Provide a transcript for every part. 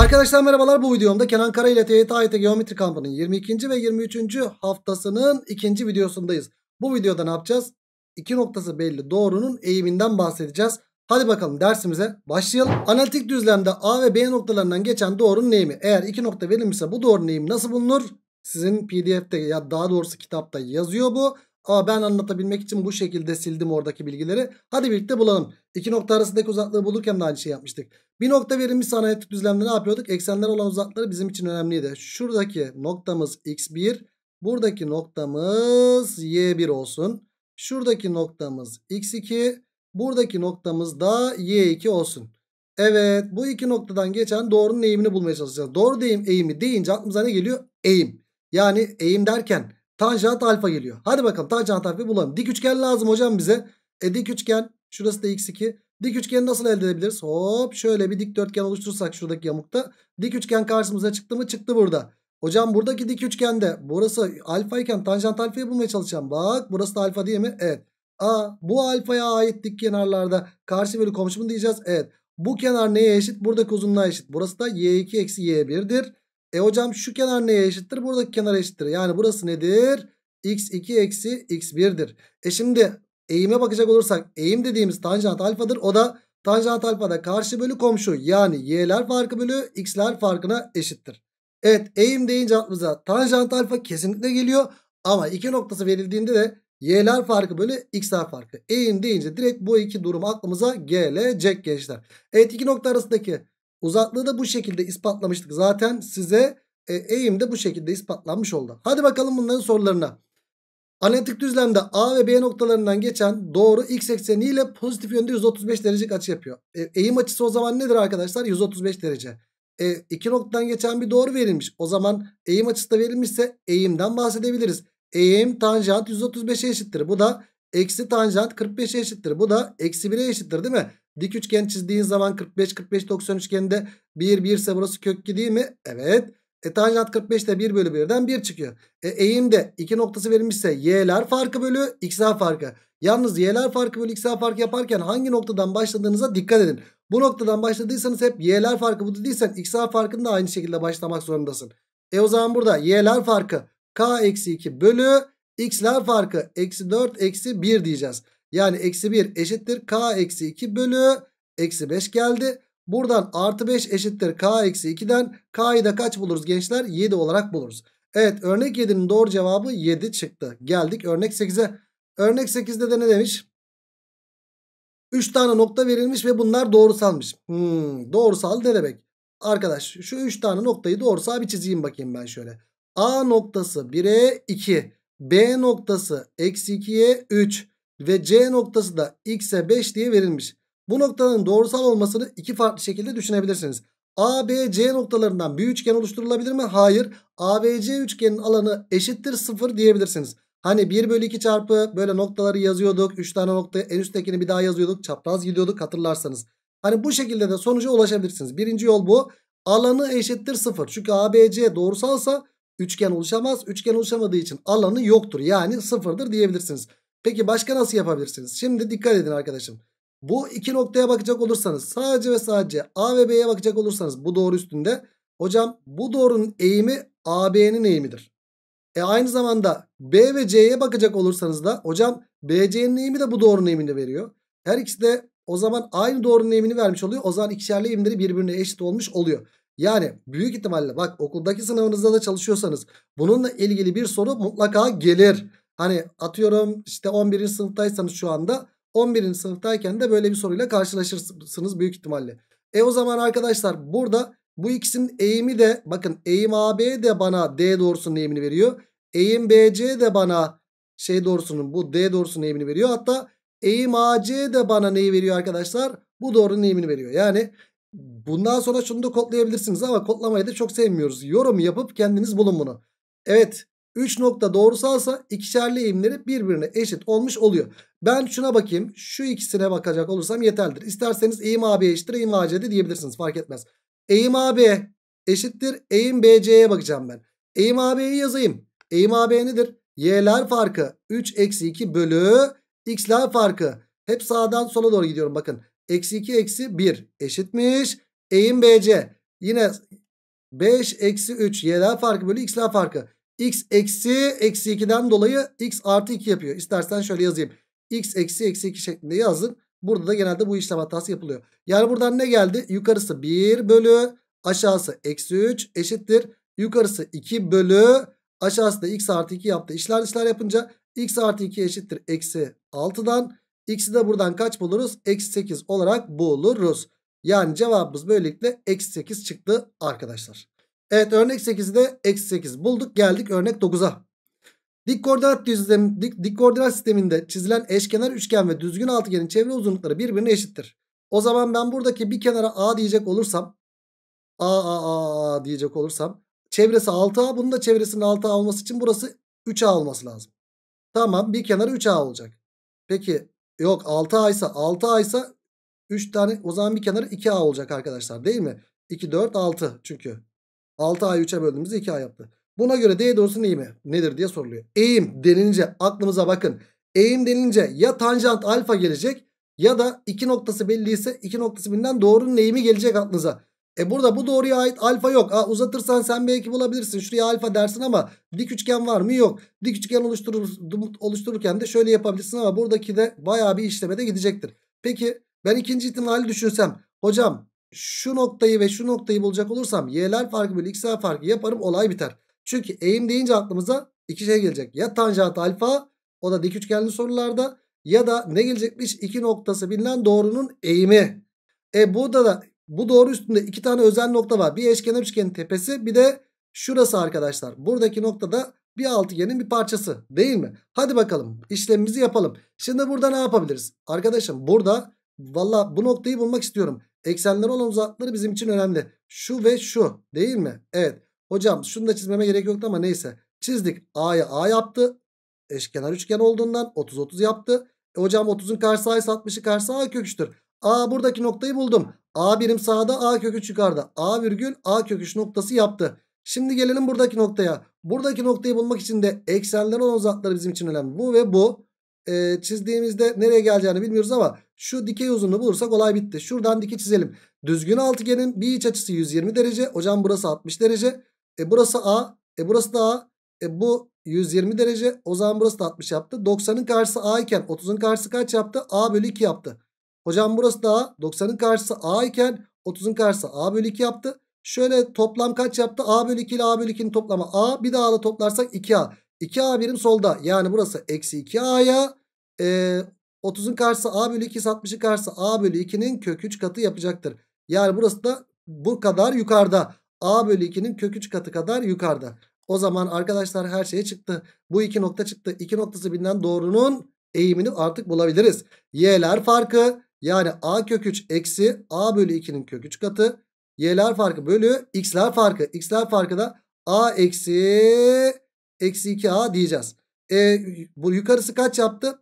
Arkadaşlar merhabalar bu videomda Kenan Kara ile TYT Geometri Kampı'nın 22. ve 23. haftasının ikinci videosundayız. Bu videoda ne yapacağız? İki noktası belli doğrunun eğiminden bahsedeceğiz. Hadi bakalım dersimize başlayalım. Analitik düzlemde A ve B noktalarından geçen doğrunun eğimi. Eğer iki nokta verilmişse bu doğrunun eğimi nasıl bulunur? Sizin pdf'de ya daha doğrusu kitapta yazıyor bu. Ama ben anlatabilmek için bu şekilde sildim oradaki bilgileri. Hadi birlikte bulalım. İki nokta arasındaki uzaklığı bulurken de aynı şey yapmıştık. Bir nokta verilmiş sanayetik düzlemde ne yapıyorduk? Eksenler olan uzakları bizim için önemliydi. Şuradaki noktamız x1. Buradaki noktamız y1 olsun. Şuradaki noktamız x2. Buradaki noktamız da y2 olsun. Evet bu iki noktadan geçen doğrunun eğimini bulmaya çalışacağız. Doğru deyim eğimi deyince aklımıza ne geliyor? Eğim. Yani eğim derken tanjant alfa geliyor. Hadi bakalım tanjant alfa bulalım. Dik üçgen lazım hocam bize. E dik üçgen şurası da x2. Dik üçgeni nasıl elde edebiliriz? Hop şöyle bir dikdörtgen oluşturursak şuradaki yamukta. Dik üçgen karşımıza çıktı mı? Çıktı burada. Hocam buradaki dik üçgende burası alfa iken tanjant alfayı bulmaya çalışacağım. Bak burası da alfa değil mi? Evet. A bu alfaya ait dik kenarlarda karşı bölü komşu mu diyeceğiz? Evet. Bu kenar neye eşit? Buradaki uzunluğa eşit. Burası da y2 eksi y1'dir. E hocam şu kenar neye eşittir? Buradaki kenar eşittir. Yani burası nedir? x2 eksi x1'dir. E şimdi Eğime bakacak olursak eğim dediğimiz tanjant alfadır. O da tanjant alfada karşı bölü komşu yani y'ler farkı bölü x'ler farkına eşittir. Evet eğim deyince aklımıza tanjant alfa kesinlikle geliyor. Ama iki noktası verildiğinde de y'ler farkı bölü x'ler farkı. Eğim deyince direkt bu iki durum aklımıza gelecek gençler. Evet iki nokta arasındaki uzaklığı da bu şekilde ispatlamıştık. Zaten size e, eğim de bu şekilde ispatlanmış oldu. Hadi bakalım bunların sorularına. Analitik düzlemde A ve B noktalarından geçen doğru x ekseniyle pozitif yönde 135 derecelik açı yapıyor. E, eğim açısı o zaman nedir arkadaşlar? 135 derece. E, iki noktadan geçen bir doğru verilmiş. O zaman eğim açısı da verilmişse eğimden bahsedebiliriz. Eğim tanjant 135'e eşittir. Bu da eksi tanjant 45'e eşittir. Bu da eksi 1'e eşittir değil mi? Dik üçgen çizdiğin zaman 45 45 90 üçgeninde 1 1 ise burası kök 2 değil mi? Evet. E tanjant 45'te 1 bölü 1'den 1 çıkıyor. E, eğimde 2 noktası verilmişse y'ler farkı bölü x'a farkı. Yalnız y'ler farkı bölü x'a farkı yaparken hangi noktadan başladığınıza dikkat edin. Bu noktadan başladıysanız hep y'ler farkı bu dediysen x'a farkını da aynı şekilde başlamak zorundasın. E o zaman burada y'ler farkı k eksi 2 bölü x'ler farkı eksi 4 eksi 1 diyeceğiz. Yani eksi 1 eşittir k eksi 2 bölü eksi 5 geldi. Buradan artı 5 eşittir k eksi 2'den. K'yı da kaç buluruz gençler? 7 olarak buluruz. Evet örnek 7'nin doğru cevabı 7 çıktı. Geldik örnek 8'e. Örnek 8'de de ne demiş? 3 tane nokta verilmiş ve bunlar doğrusalmış. Hmm, doğrusal ne demek? Arkadaş şu 3 tane noktayı doğrusal bir çizeyim bakayım ben şöyle. A noktası 1'e 2. B noktası eksi 2'ye 3. Ve C noktası da x'e 5 diye verilmiş. Bu noktanın doğrusal olmasını iki farklı şekilde düşünebilirsiniz. ABC noktalarından bir üçgen oluşturulabilir mi? Hayır. ABC üçgenin alanı eşittir 0 diyebilirsiniz. Hani 1 bölü 2 çarpı böyle noktaları yazıyorduk. 3 tane nokta en üsttekini bir daha yazıyorduk. Çapraz gidiyorduk hatırlarsanız. Hani bu şekilde de sonuca ulaşabilirsiniz. Birinci yol bu. Alanı eşittir 0. Çünkü ABC doğrusalsa üçgen oluşamaz. Üçgen oluşamadığı için alanı yoktur. Yani sıfırdır diyebilirsiniz. Peki başka nasıl yapabilirsiniz? Şimdi dikkat edin arkadaşım. Bu iki noktaya bakacak olursanız sadece ve sadece A ve B'ye bakacak olursanız bu doğru üstünde. Hocam bu doğrunun eğimi AB'nin eğimidir. E aynı zamanda B ve C'ye bakacak olursanız da hocam BC'nin eğimi de bu doğrunun eğimini veriyor. Her ikisi de o zaman aynı doğrunun eğimini vermiş oluyor. O zaman ikişerli eğimleri birbirine eşit olmuş oluyor. Yani büyük ihtimalle bak okuldaki sınavınızda da çalışıyorsanız bununla ilgili bir soru mutlaka gelir. Hani atıyorum işte 11. sınıftaysanız şu anda 11. sınıftayken de böyle bir soruyla karşılaşırsınız büyük ihtimalle. E o zaman arkadaşlar burada bu ikisinin eğimi de bakın eğim AB de bana D doğrusunun eğimini veriyor. Eğim BC de bana şey doğrusunun bu D doğrusunun eğimini veriyor. Hatta eğim AC de bana neyi veriyor arkadaşlar? Bu doğrunun eğimini veriyor. Yani bundan sonra şunu da kodlayabilirsiniz ama kodlamayı da çok sevmiyoruz. Yorum yapıp kendiniz bulun bunu. Evet 3 nokta doğrusalsa ikişerli eğimleri birbirine eşit olmuş oluyor. Ben şuna bakayım. Şu ikisine bakacak olursam yeterlidir. İsterseniz eğim AB eşittir eğim AC de diyebilirsiniz fark etmez. Eğim AB eşittir eğim BC'ye bakacağım ben. Eğim AB'yi yazayım. Eğim AB nedir? Y'ler farkı 3 eksi 2 bölü x'ler farkı. Hep sağdan sola doğru gidiyorum bakın. Eksi 2 eksi 1 eşitmiş. Eğim BC. Yine 5 eksi 3 y'ler farkı bölü x'ler farkı x eksi eksi 2'den dolayı x artı 2 yapıyor. İstersen şöyle yazayım. x eksi eksi 2 şeklinde yazın. Burada da genelde bu işlem hatası yapılıyor. Yani buradan ne geldi? Yukarısı 1 bölü aşağısı eksi 3 eşittir. Yukarısı 2 bölü aşağısı da x artı 2 yaptı. İşler işler yapınca x artı 2 eşittir eksi 6'dan. X'i de buradan kaç buluruz? Eksi 8 olarak buluruz. Yani cevabımız böylelikle eksi 8 çıktı arkadaşlar. Evet örnek 8'de eksi 8 bulduk geldik örnek 9'a. Dik koordinat, düzlem, dik, dik koordinat sisteminde çizilen eşkenar üçgen ve düzgün altıgenin çevre uzunlukları birbirine eşittir. O zaman ben buradaki bir kenara A diyecek olursam A A A, A diyecek olursam çevresi 6A bunun da çevresinin 6A olması için burası 3A olması lazım. Tamam bir kenarı 3A olacak. Peki yok 6A ise 6A ise 3 tane o zaman bir kenarı 2A olacak arkadaşlar değil mi? 2 4 6 çünkü 6 ay 3'e böldüğümüzde 2 ay yaptı. Buna göre D doğrusu neyi mi? Nedir diye soruluyor. Eğim denilince aklımıza bakın. Eğim denilince ya tanjant alfa gelecek ya da iki noktası belli ise iki noktası binden doğrunun eğimi gelecek aklınıza. E burada bu doğruya ait alfa yok. Aa, uzatırsan sen belki bulabilirsin. Şuraya alfa dersin ama dik üçgen var mı? Yok. Dik üçgen oluşturur, oluştururken de şöyle yapabilirsin ama buradaki de baya bir işlemede gidecektir. Peki ben ikinci ihtimali düşünsem. Hocam şu noktayı ve şu noktayı bulacak olursam y'ler farkı bölü x'ler farkı yaparım olay biter. Çünkü eğim deyince aklımıza iki şey gelecek. Ya tanjant alfa o da dik üçgenli sorularda ya da ne gelecekmiş? iki noktası bilinen doğrunun eğimi. E burada da bu doğru üstünde iki tane özel nokta var. Bir eşkenar üçgenin tepesi bir de şurası arkadaşlar. Buradaki noktada bir altıgenin bir parçası değil mi? Hadi bakalım işlemimizi yapalım. Şimdi burada ne yapabiliriz? Arkadaşım burada valla bu noktayı bulmak istiyorum. Eksenler olan uzaklıkları bizim için önemli. Şu ve şu değil mi? Evet. Hocam şunu da çizmeme gerek yoktu ama neyse. Çizdik. A'ya A yaptı. Eşkenar üçgen olduğundan 30-30 yaptı. E hocam 30'un karşı sayısı 60'ı karşı A köküçtür. A buradaki noktayı buldum. A birim sağda A köküç yukarıda. A virgül A köküç noktası yaptı. Şimdi gelelim buradaki noktaya. Buradaki noktayı bulmak için de eksenler olan uzakları bizim için önemli. Bu ve bu e, çizdiğimizde nereye geleceğini bilmiyoruz ama şu dikey uzunluğu bulursak olay bitti. Şuradan diki çizelim. Düzgün altıgenin bir iç açısı 120 derece. Hocam burası 60 derece. E burası A. E burası da A. E bu 120 derece. O zaman burası da 60 yaptı. 90'ın karşısı A iken 30'un karşısı kaç yaptı? A bölü 2 yaptı. Hocam burası da A. 90'ın karşısı A iken 30'un karşısı A bölü 2 yaptı. Şöyle toplam kaç yaptı? A bölü 2 ile A bölü 2'nin toplamı A. Bir daha da toplarsak 2A. 2a birim solda. Yani burası eksi 2a'ya e, 30'un karşısı a bölü 2 60'ın karşısı a bölü 2'nin kök 3 katı yapacaktır. Yani burası da bu kadar yukarıda. a bölü 2'nin kök 3 katı kadar yukarıda. O zaman arkadaşlar her şeye çıktı. Bu iki nokta çıktı. İki noktası bilinen doğrunun eğimini artık bulabiliriz. Y'ler farkı yani a kök 3 eksi a bölü 2'nin kök 3 katı. Y'ler farkı bölü x'ler farkı. X'ler farkı da a eksi eksi 2a diyeceğiz. E, bu yukarısı kaç yaptı?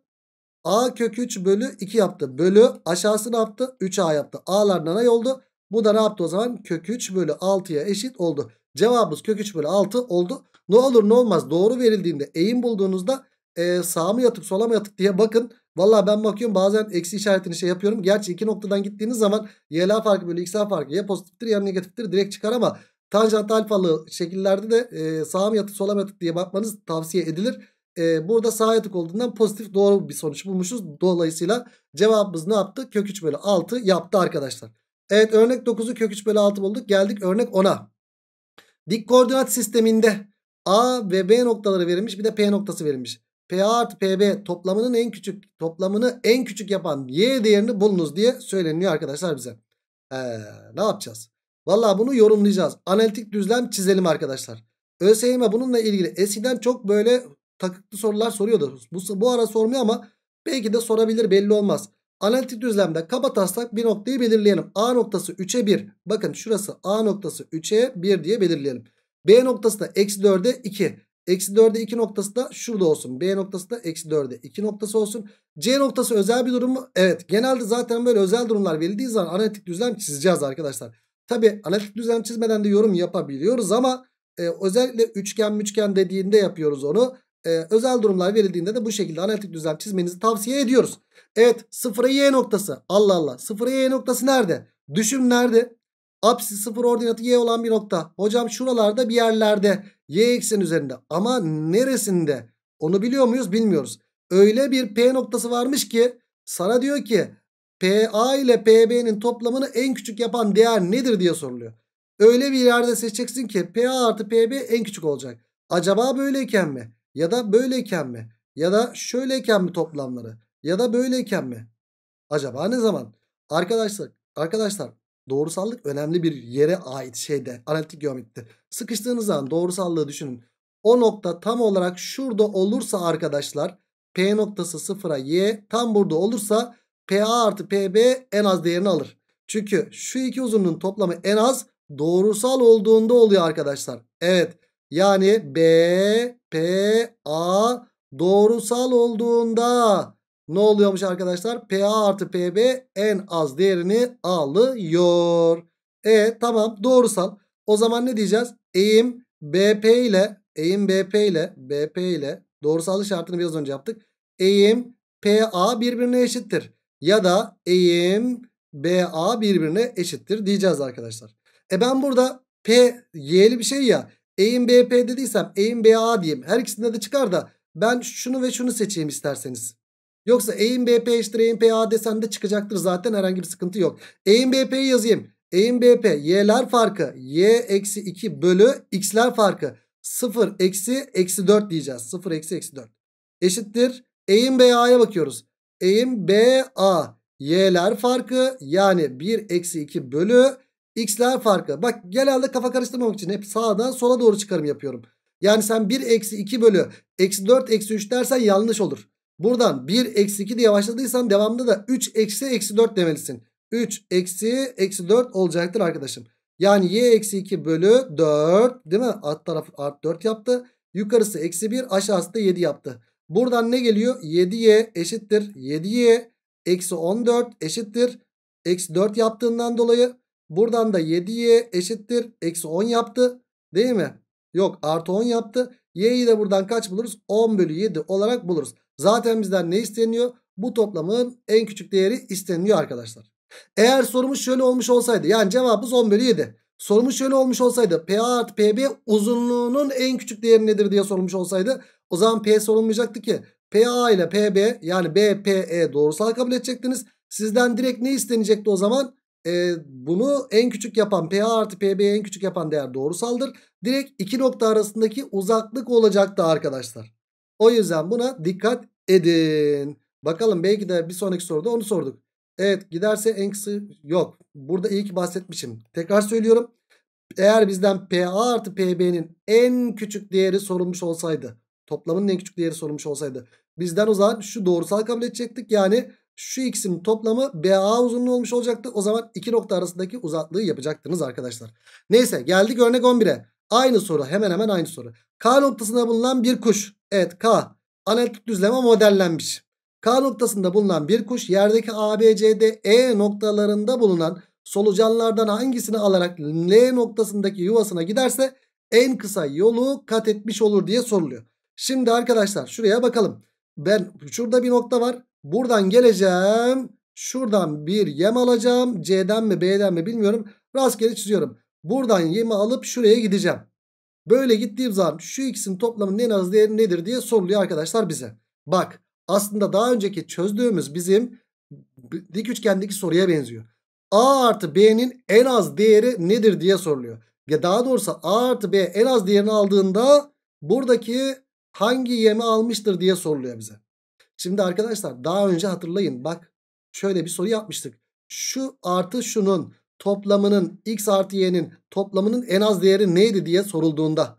A kök 3 bölü 2 yaptı. Bölü aşağısı ne yaptı? 3a yaptı. A'lardan ay oldu. Bu da ne yaptı o zaman? Kök 3 bölü 6'ya eşit oldu. Cevabımız kök 3 bölü 6 oldu. Ne olur ne olmaz doğru verildiğinde eğim bulduğunuzda e, sağa mı yatık sola mı yatık diye bakın. Valla ben bakıyorum bazen eksi işaretini şey yapıyorum. Gerçi iki noktadan gittiğiniz zaman YLA farkı bölü XA farkı ya pozitiftir ya negatiftir direkt çıkar ama Tanjant alfalı şekillerde de e, sağa mı yatık sola mı yatık diye bakmanız tavsiye edilir. E, burada sağ yatık olduğundan pozitif doğru bir sonuç bulmuşuz. Dolayısıyla cevabımız ne yaptı? Kök 3 bölü 6 yaptı arkadaşlar. Evet örnek 9'u kök 3 bölü 6 bulduk. Geldik örnek 10'a. Dik koordinat sisteminde A ve B noktaları verilmiş bir de P noktası verilmiş. PA artı PB toplamının en küçük toplamını en küçük yapan Y değerini bulunuz diye söyleniyor arkadaşlar bize. Ee, ne yapacağız? Valla bunu yorumlayacağız. Analitik düzlem çizelim arkadaşlar. ÖSYM bununla ilgili eskiden çok böyle takıklı sorular soruyordu. Bu, bu ara sormuyor ama belki de sorabilir belli olmaz. Analitik düzlemde kaba taslak bir noktayı belirleyelim. A noktası 3'e 1. Bakın şurası A noktası 3'e 1 diye belirleyelim. B noktası da eksi 4'e 2. Eksi 4'e 2 noktası da şurada olsun. B noktası da eksi 4'e 2 noktası olsun. C noktası özel bir durum mu? Evet. Genelde zaten böyle özel durumlar verildiği zaman analitik düzlem çizeceğiz arkadaşlar. Tabi analitik düzlem çizmeden de yorum yapabiliyoruz ama e, özellikle üçgen müçgen dediğinde yapıyoruz onu. E, özel durumlar verildiğinde de bu şekilde analitik düzlem çizmenizi tavsiye ediyoruz. Evet sıfıra y noktası Allah Allah sıfıra y noktası nerede? Düşüm nerede? Apsi sıfır ordinatı y olan bir nokta. Hocam şuralarda bir yerlerde y eksen üzerinde ama neresinde onu biliyor muyuz bilmiyoruz. Öyle bir p noktası varmış ki sana diyor ki PA ile PB'nin toplamını en küçük yapan değer nedir diye soruluyor. Öyle bir yerde seçeceksin ki PA artı PB en küçük olacak. Acaba böyleyken mi? Ya da böyleyken mi? Ya da şöyleyken mi toplamları? Ya da böyleyken mi? Acaba ne zaman? Arkadaşlar, arkadaşlar doğrusallık önemli bir yere ait şeyde analitik geometride. Sıkıştığınız zaman doğrusallığı düşünün. O nokta tam olarak şurada olursa arkadaşlar P noktası sıfıra Y tam burada olursa PA artı PB en az değerini alır. Çünkü şu iki uzunluğun toplamı en az doğrusal olduğunda oluyor arkadaşlar. Evet yani B, P, A doğrusal olduğunda ne oluyormuş arkadaşlar? PA artı PB en az değerini alıyor. E tamam doğrusal. O zaman ne diyeceğiz? Eğim BP ile eğim BP ile BP ile doğrusallık şartını biraz önce yaptık. Eğim PA birbirine eşittir ya da eğim BA birbirine eşittir diyeceğiz arkadaşlar. E ben burada P Y'li bir şey ya eğim BP dediysem eğim BA diyeyim. Her ikisinde de çıkar da ben şunu ve şunu seçeyim isterseniz. Yoksa eğim BP eşittir eğim PA desen de çıkacaktır zaten herhangi bir sıkıntı yok. Eğim BP'yi yazayım. Eğim BP y'ler farkı y eksi 2 bölü x'ler farkı 0 eksi eksi 4 diyeceğiz. 0 eksi eksi 4 eşittir. Eğim BA'ya bakıyoruz. Eğim BA. Y'ler farkı yani 1 eksi 2 bölü x'ler farkı. Bak genelde kafa karıştırmamak için hep sağdan sola doğru çıkarım yapıyorum. Yani sen 1 eksi 2 bölü eksi 4 eksi 3 dersen yanlış olur. Buradan 1 eksi 2 diye başladıysan devamında da 3 eksi eksi 4 demelisin. 3 eksi eksi 4 olacaktır arkadaşım. Yani y eksi 2 bölü 4 değil mi? Alt tarafı art 4 yaptı. Yukarısı eksi 1 aşağısı da 7 yaptı. Buradan ne geliyor? 7y eşittir. 7y eksi 14 eşittir. Eksi 4 yaptığından dolayı buradan da 7y eşittir. Eksi 10 yaptı. Değil mi? Yok artı 10 yaptı. y'yi de buradan kaç buluruz? 10 bölü 7 olarak buluruz. Zaten bizden ne isteniyor? Bu toplamın en küçük değeri isteniyor arkadaşlar. Eğer sorumuz şöyle olmuş olsaydı yani cevabımız 10 bölü 7. Sorumuz şöyle olmuş olsaydı PA artı PB uzunluğunun en küçük değeri nedir diye sorulmuş olsaydı o zaman P sorulmayacaktı ki. PA ile PB yani BPE doğrusal kabul edecektiniz. Sizden direkt ne istenecekti o zaman? E, bunu en küçük yapan PA artı PB'yi en küçük yapan değer doğrusaldır. Direkt iki nokta arasındaki uzaklık olacaktı arkadaşlar. O yüzden buna dikkat edin. Bakalım belki de bir sonraki soruda onu sorduk. Evet giderse en kısa yok. Burada iyi ki bahsetmişim. Tekrar söylüyorum. Eğer bizden PA artı PB'nin en küçük değeri sorulmuş olsaydı Toplamın en küçük değeri sorulmuş olsaydı. Bizden o zaman şu doğrusal kabul edecektik. Yani şu x'in toplamı BA uzunluğu olmuş olacaktı. O zaman iki nokta arasındaki uzaklığı yapacaktınız arkadaşlar. Neyse geldik örnek 11'e. Aynı soru hemen hemen aynı soru. K noktasında bulunan bir kuş. Evet K analitik düzleme modellenmiş. K noktasında bulunan bir kuş yerdeki A, B, C, D, E noktalarında bulunan solucanlardan hangisini alarak L noktasındaki yuvasına giderse en kısa yolu kat etmiş olur diye soruluyor. Şimdi arkadaşlar şuraya bakalım. Ben şurada bir nokta var. Buradan geleceğim. Şuradan bir yem alacağım. C'den mi B'den mi bilmiyorum. Rastgele çiziyorum. Buradan yemi alıp şuraya gideceğim. Böyle gittiğim zaman şu ikisinin toplamının en az değeri nedir diye soruluyor arkadaşlar bize. Bak aslında daha önceki çözdüğümüz bizim dik üçgendeki soruya benziyor. A artı B'nin en az değeri nedir diye soruluyor. Ya daha doğrusu A artı B en az değerini aldığında buradaki hangi yemi almıştır diye soruluyor bize. Şimdi arkadaşlar daha önce hatırlayın bak şöyle bir soru yapmıştık. Şu artı şunun toplamının x artı y'nin toplamının en az değeri neydi diye sorulduğunda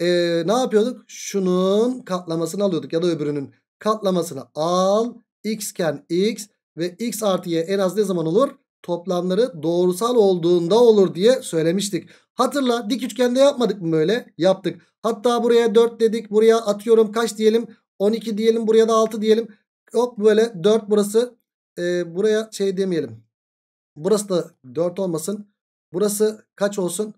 ee, ne yapıyorduk? Şunun katlamasını alıyorduk ya da öbürünün katlamasını al x iken x ve x artı y en az ne zaman olur? Toplamları doğrusal olduğunda olur diye söylemiştik. Hatırla dik üçgende yapmadık mı böyle? Yaptık. Hatta buraya 4 dedik. Buraya atıyorum kaç diyelim? 12 diyelim. Buraya da 6 diyelim. Hop böyle 4 burası. Ee, buraya şey demeyelim. Burası da 4 olmasın. Burası kaç olsun?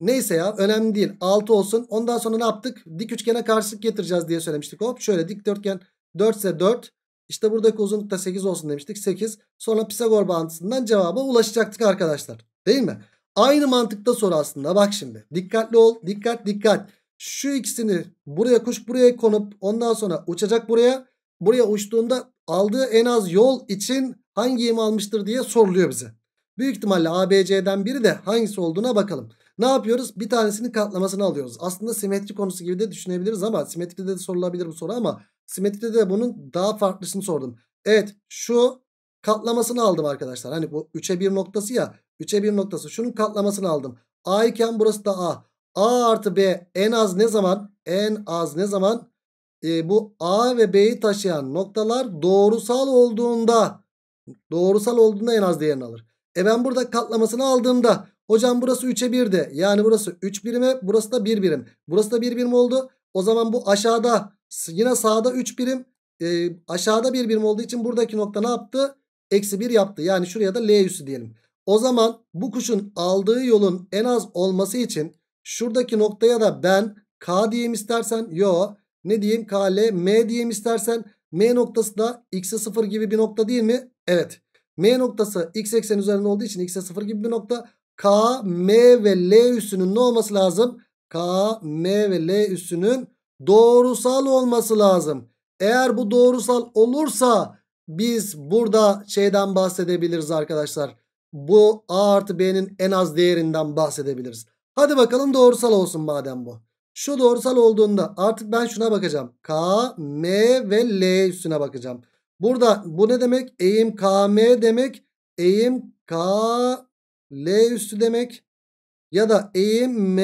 Neyse ya önemli değil. 6 olsun. Ondan sonra ne yaptık? Dik üçgene karşılık getireceğiz diye söylemiştik. Hop şöyle dikdörtgen 4 ise 4. İşte buradaki uzunluk da 8 olsun demiştik. 8. Sonra Pisagor bağıntısından cevaba ulaşacaktık arkadaşlar. Değil mi? Aynı mantıkta soru aslında. Bak şimdi. Dikkatli ol. Dikkat dikkat. Şu ikisini buraya kuş buraya konup ondan sonra uçacak buraya. Buraya uçtuğunda aldığı en az yol için hangi yemi almıştır diye soruluyor bize. Büyük ihtimalle ABC'den biri de hangisi olduğuna bakalım. Ne yapıyoruz? Bir tanesinin katlamasını alıyoruz. Aslında simetri konusu gibi de düşünebiliriz ama simetride de de sorulabilir bu soru ama simetride de bunun daha farklısını sordum. Evet şu katlamasını aldım arkadaşlar. Hani bu 3'e 1 noktası ya 3'e 1 noktası. Şunun katlamasını aldım. A iken burası da A. A artı B en az ne zaman? En az ne zaman? E, bu A ve B'yi taşıyan noktalar doğrusal olduğunda doğrusal olduğunda en az değerini alır. E ben burada katlamasını aldığımda hocam burası 3'e 1'di. Yani burası 3 birime burası da 1 birim. Burası da 1 birim oldu. O zaman bu aşağıda yine sağda 3 birim e, aşağıda 1 birim olduğu için buradaki nokta ne yaptı? Eksi 1 yaptı. Yani şuraya da L üssü diyelim. O zaman bu kuşun aldığı yolun en az olması için şuradaki noktaya da ben K diyeyim istersen. Yo ne diyeyim K, L, M diyeyim istersen. M noktası da x'e 0 gibi bir nokta değil mi? Evet. M noktası x eksen üzerinde olduğu için x'e 0 gibi bir nokta. K, M ve L üssünün ne olması lazım? K, M ve L üssünün doğrusal olması lazım. Eğer bu doğrusal olursa biz burada şeyden bahsedebiliriz arkadaşlar bu a artı b'nin en az değerinden bahsedebiliriz. Hadi bakalım doğrusal olsun madem bu. Şu doğrusal olduğunda artık ben şuna bakacağım. K, M ve L üstüne bakacağım. Burada bu ne demek? Eğim K, M demek. Eğim K, L üstü demek. Ya da eğim M,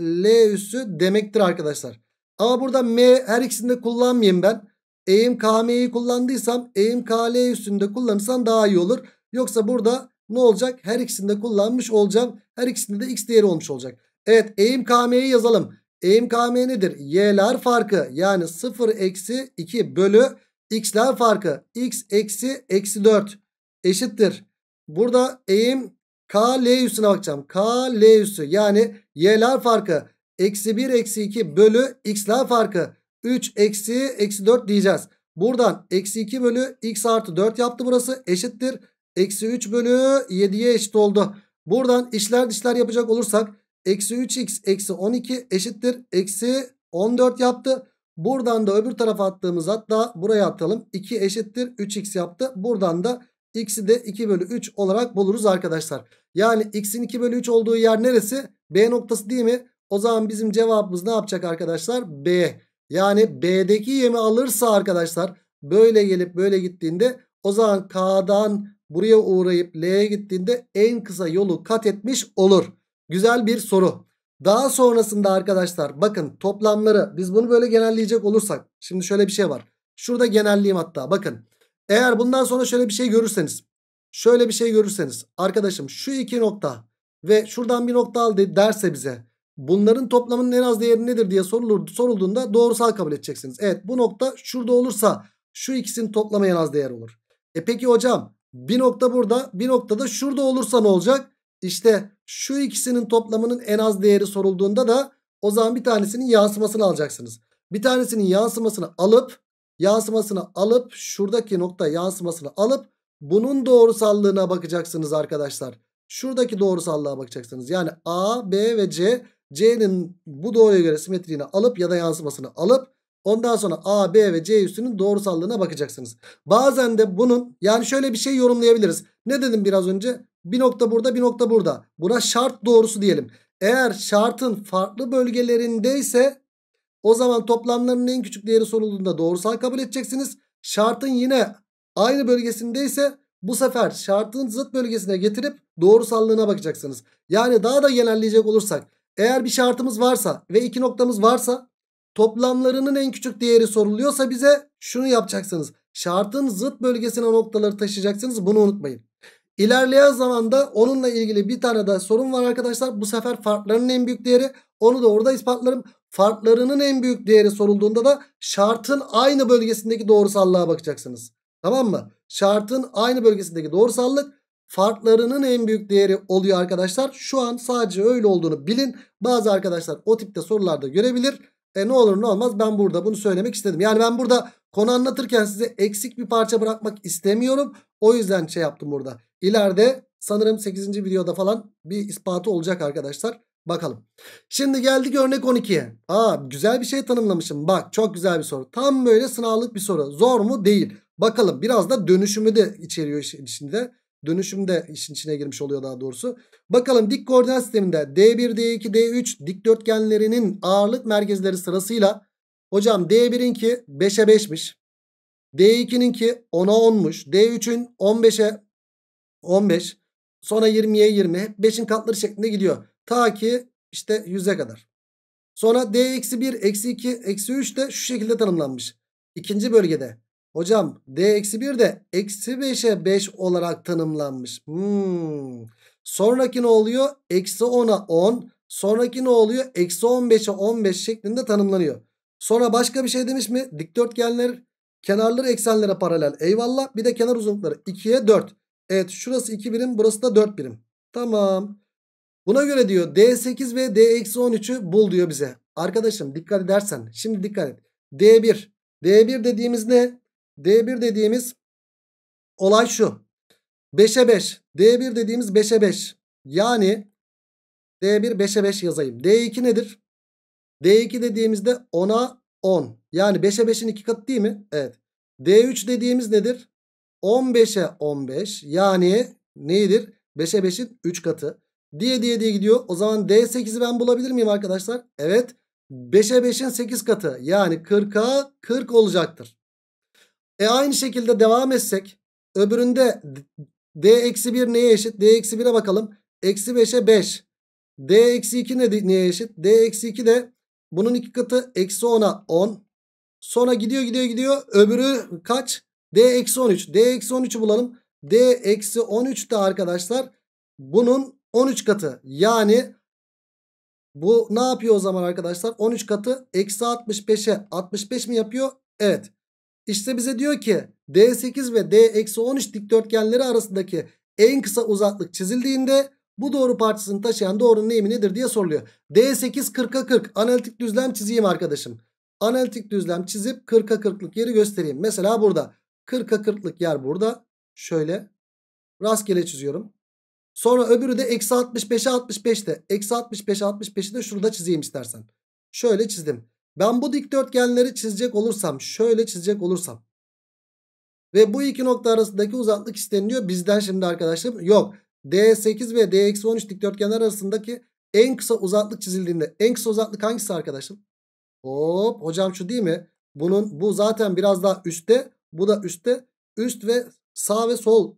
L üstü demektir arkadaşlar. Ama burada M her ikisini de kullanmayayım ben. Eğim K, M'yi kullandıysam eğim K, L üstünde kullanırsam daha iyi olur. Yoksa burada ne olacak? Her ikisinde kullanmış olacağım. Her ikisinde de x değeri olmuş olacak. Evet eğim KM'yi yazalım. Eğim KM nedir? Y'ler farkı yani 0 eksi 2 bölü x'ler farkı. x eksi eksi 4 eşittir. Burada eğim KL L üssüne bakacağım. KL L üssü yani y'ler farkı. Eksi 1 eksi 2 bölü x'ler farkı. 3 eksi eksi 4 diyeceğiz. Buradan eksi 2 bölü x artı 4 yaptı burası eşittir. Eksi 3 bölü 7'ye eşit oldu. Buradan işler dişler yapacak olursak eksi 3x eksi 12 eşittir. Eksi 14 yaptı. Buradan da öbür tarafa attığımız hatta buraya atalım. 2 eşittir 3x yaptı. Buradan da x'i de 2 bölü 3 olarak buluruz arkadaşlar. Yani x'in 2 bölü 3 olduğu yer neresi? B noktası değil mi? O zaman bizim cevabımız ne yapacak arkadaşlar? B. Yani B'deki yemi alırsa arkadaşlar böyle gelip böyle gittiğinde o zaman K'dan buraya uğrayıp L'ye gittiğinde en kısa yolu kat etmiş olur. Güzel bir soru. Daha sonrasında arkadaşlar bakın toplamları biz bunu böyle genelleyecek olursak. Şimdi şöyle bir şey var. Şurada genelleyeyim hatta bakın. Eğer bundan sonra şöyle bir şey görürseniz. Şöyle bir şey görürseniz. Arkadaşım şu iki nokta ve şuradan bir nokta al derse bize. Bunların toplamının en az değeri nedir diye sorulur, sorulduğunda doğrusal kabul edeceksiniz. Evet bu nokta şurada olursa şu ikisinin toplamı en az değer olur. E peki hocam bir nokta burada bir nokta da şurada olursa ne olacak? İşte şu ikisinin toplamının en az değeri sorulduğunda da o zaman bir tanesinin yansımasını alacaksınız. Bir tanesinin yansımasını alıp yansımasını alıp şuradaki nokta yansımasını alıp bunun doğrusallığına bakacaksınız arkadaşlar. Şuradaki doğrusallığa bakacaksınız. Yani A, B ve C C'nin bu doğruya göre simetriğini alıp ya da yansımasını alıp Ondan sonra A, B ve C üstünün doğrusallığına bakacaksınız. Bazen de bunun yani şöyle bir şey yorumlayabiliriz. Ne dedim biraz önce? Bir nokta burada bir nokta burada. Buna şart doğrusu diyelim. Eğer şartın farklı bölgelerindeyse o zaman toplamlarının en küçük değeri sorulduğunda doğrusal kabul edeceksiniz. Şartın yine aynı bölgesindeyse bu sefer şartın zıt bölgesine getirip doğrusallığına bakacaksınız. Yani daha da genelleyecek olursak eğer bir şartımız varsa ve iki noktamız varsa toplamlarının en küçük değeri soruluyorsa bize şunu yapacaksınız. Şartın zıt bölgesine noktaları taşıyacaksınız. Bunu unutmayın. İlerleyen zamanda onunla ilgili bir tane daha sorun var arkadaşlar. Bu sefer farklarının en büyük değeri. Onu da orada ispatlarım. Farklarının en büyük değeri sorulduğunda da şartın aynı bölgesindeki doğrusallığa bakacaksınız. Tamam mı? Şartın aynı bölgesindeki doğrusallık farklarının en büyük değeri oluyor arkadaşlar. Şu an sadece öyle olduğunu bilin. Bazı arkadaşlar o tipte sorularda görebilir. E ne olur ne olmaz ben burada bunu söylemek istedim. Yani ben burada konu anlatırken size eksik bir parça bırakmak istemiyorum. O yüzden şey yaptım burada. İleride sanırım 8. videoda falan bir ispatı olacak arkadaşlar. Bakalım. Şimdi geldik örnek 12'ye. Aa güzel bir şey tanımlamışım. Bak çok güzel bir soru. Tam böyle sınavlık bir soru. Zor mu? Değil. Bakalım biraz da dönüşümü de içeriyor içinde. Dönüşüm de işin içine girmiş oluyor daha doğrusu. Bakalım dik koordinat sisteminde D1, D2, D3 dikdörtgenlerinin ağırlık merkezleri sırasıyla hocam D1'inki 5'e 5'miş. D2'ninki 10'a 10'muş. D3'ün 15'e 15. Sonra 20'ye 20. 5'in katları şeklinde gidiyor. Ta ki işte 100'e kadar. Sonra D-1, eksi 2, eksi 3 de şu şekilde tanımlanmış. İkinci bölgede Hocam D-1 de eksi 5'e 5 olarak tanımlanmış. Hmm. Sonraki ne oluyor? Eksi 10'a 10. Sonraki ne oluyor? Eksi 15'e 15 şeklinde tanımlanıyor. Sonra başka bir şey demiş mi? Dikdörtgenler kenarları eksenlere paralel. Eyvallah. Bir de kenar uzunlukları 2'ye 4. Evet şurası 2 birim burası da 4 birim. Tamam. Buna göre diyor D8 ve D-13'ü bul diyor bize. Arkadaşım dikkat edersen. Şimdi dikkat et. D1. D1 dediğimiz ne? D1 dediğimiz olay şu. 5'e 5. D1 dediğimiz 5'e 5. Yani D1 5'e 5 yazayım. D2 nedir? D2 dediğimizde 10'a 10. Yani 5'e 5'in iki katı değil mi? Evet. D3 dediğimiz nedir? 15'e 15. Yani neydir? 5'e 5'in 3 katı. Diye diye diye gidiyor. O zaman D8'i ben bulabilir miyim arkadaşlar? Evet. 5'e 5'in 8 katı. Yani 40'a 40 olacaktır. E aynı şekilde devam etsek öbüründe d-1 neye eşit? d-1'e bakalım. Eksi 5'e 5. d-2 ne, neye eşit? d-2 de bunun iki katı eksi 10'a 10. Sonra gidiyor gidiyor gidiyor. Öbürü kaç? d-13. d-13'ü bulalım. d-13 de arkadaşlar bunun 13 katı. Yani bu ne yapıyor o zaman arkadaşlar? 13 katı eksi 65'e 65 mi yapıyor? Evet. İşte bize diyor ki D8 ve D-13 dikdörtgenleri arasındaki en kısa uzaklık çizildiğinde bu doğru parçasını taşıyan doğrunun eğimi nedir diye soruluyor. D8 40'a 40 analitik düzlem çizeyim arkadaşım. Analitik düzlem çizip 40'a 40'lık yeri göstereyim. Mesela burada 40'a 40'lık yer burada. Şöyle rastgele çiziyorum. Sonra öbürü de eksi 65'e 65'te. Eksi 65'e 65'i de şurada çizeyim istersen. Şöyle çizdim. Ben bu dikdörtgenleri çizecek olursam şöyle çizecek olursam ve bu iki nokta arasındaki uzaklık isteniliyor bizden şimdi arkadaşlarım. Yok D8 ve D-13 dikdörtgenler arasındaki en kısa uzaklık çizildiğinde en kısa uzaklık hangisi arkadaşım? Hop hocam şu değil mi? Bunun bu zaten biraz daha üstte bu da üstte üst ve sağ ve sol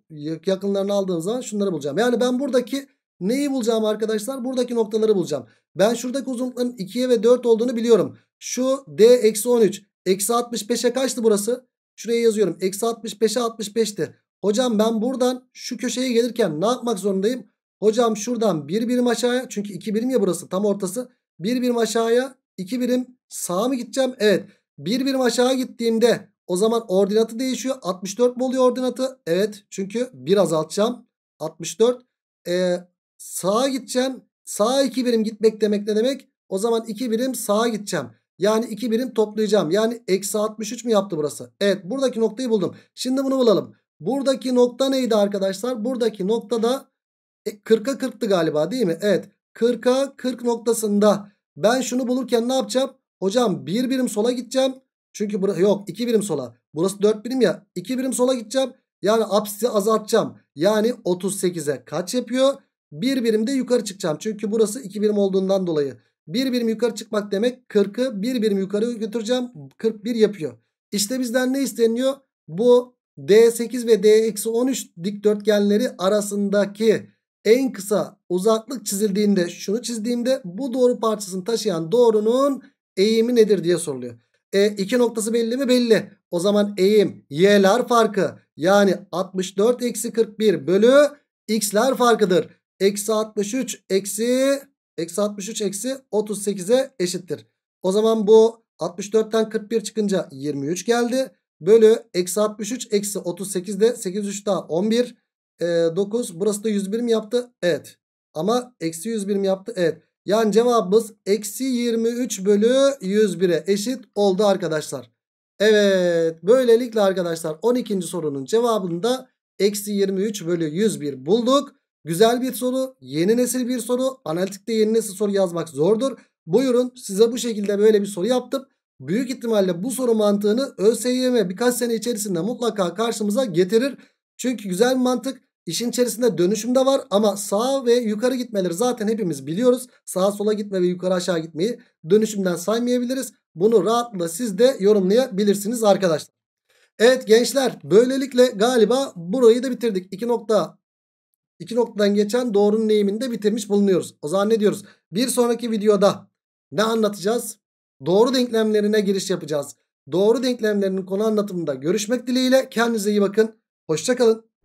yakınlarını aldığım zaman şunları bulacağım. Yani ben buradaki Neyi bulacağım arkadaşlar? Buradaki noktaları bulacağım. Ben şuradaki uzunlukların 2'ye ve 4 olduğunu biliyorum. Şu D eksi 13. Eksi 65'e kaçtı burası? Şuraya yazıyorum. Eksi 65'e 65'ti. Hocam ben buradan şu köşeye gelirken ne yapmak zorundayım? Hocam şuradan bir birim aşağıya. Çünkü 2 birim ya burası tam ortası. bir birim aşağıya 2 birim sağa mı gideceğim? Evet. bir birim aşağı gittiğimde o zaman ordinatı değişiyor. 64 mi oluyor ordinatı? Evet. Çünkü bir azaltacağım. 64. Ee, Sağa gideceğim. Sağa 2 birim gitmek demek ne demek? O zaman 2 birim sağa gideceğim. Yani 2 birim toplayacağım. Yani eksi 63 mu yaptı burası? Evet buradaki noktayı buldum. Şimdi bunu bulalım. Buradaki nokta neydi arkadaşlar? Buradaki nokta da 40'a e, 40'tı galiba değil mi? Evet 40'a 40 noktasında ben şunu bulurken ne yapacağım? Hocam 1 bir birim sola gideceğim. Çünkü bura, yok 2 birim sola. Burası 4 birim ya. 2 birim sola gideceğim. Yani apsisi azaltacağım. Yani 38'e kaç yapıyor? Bir birim de yukarı çıkacağım. Çünkü burası 2 birim olduğundan dolayı. Bir birim yukarı çıkmak demek 40'ı bir birim yukarı götüreceğim. 41 yapıyor. İşte bizden ne isteniyor? Bu D8 ve D-13 dikdörtgenleri arasındaki en kısa uzaklık çizildiğinde şunu çizdiğimde bu doğru parçasını taşıyan doğrunun eğimi nedir diye soruluyor. E, iki noktası belli mi? Belli. O zaman eğim y'ler farkı yani 64 eksi 41 bölü x'ler farkıdır eksi 63 eksi eksi 63 eksi 38'e eşittir. O zaman bu 64'ten 41 çıkınca 23 geldi. Bölü eksi 63 eksi 38 de 83 daha 11 e, 9 burası da 101 mi yaptı? Evet. Ama eksi 101 mi yaptı? Evet. Yani cevabımız eksi 23 bölü 101'e eşit oldu arkadaşlar. Evet böylelikle arkadaşlar 12. sorunun cevabını da eksi 23 bölü 101 bulduk. Güzel bir soru, yeni nesil bir soru. Analitikte yeni nesil soru yazmak zordur. Buyurun size bu şekilde böyle bir soru yaptım. Büyük ihtimalle bu soru mantığını ÖSYM birkaç sene içerisinde mutlaka karşımıza getirir. Çünkü güzel mantık işin içerisinde dönüşüm de var ama sağa ve yukarı gitmeleri zaten hepimiz biliyoruz. Sağa sola gitme ve yukarı aşağı gitmeyi dönüşümden saymayabiliriz. Bunu rahatla siz de yorumlayabilirsiniz arkadaşlar. Evet gençler böylelikle galiba burayı da bitirdik. 2 iki noktadan geçen doğrunun eğimini bitirmiş bulunuyoruz. O zaman ne diyoruz? Bir sonraki videoda ne anlatacağız? Doğru denklemlerine giriş yapacağız. Doğru denklemlerinin konu anlatımında görüşmek dileğiyle. Kendinize iyi bakın. Hoşçakalın.